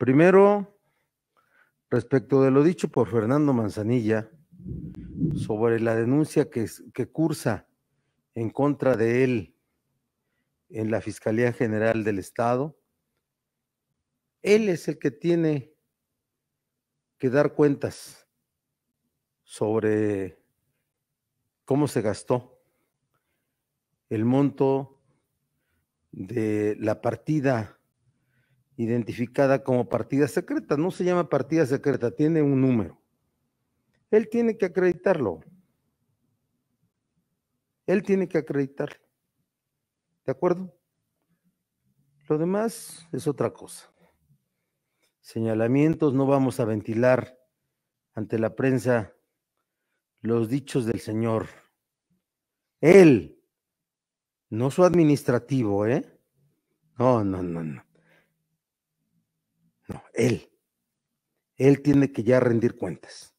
Primero, respecto de lo dicho por Fernando Manzanilla sobre la denuncia que, que cursa en contra de él en la Fiscalía General del Estado, él es el que tiene que dar cuentas sobre cómo se gastó el monto de la partida identificada como partida secreta. No se llama partida secreta, tiene un número. Él tiene que acreditarlo. Él tiene que acreditarlo. ¿De acuerdo? Lo demás es otra cosa. Señalamientos, no vamos a ventilar ante la prensa los dichos del Señor. Él, no su administrativo, ¿eh? No, no, no, no. Él. Él tiene que ya rendir cuentas.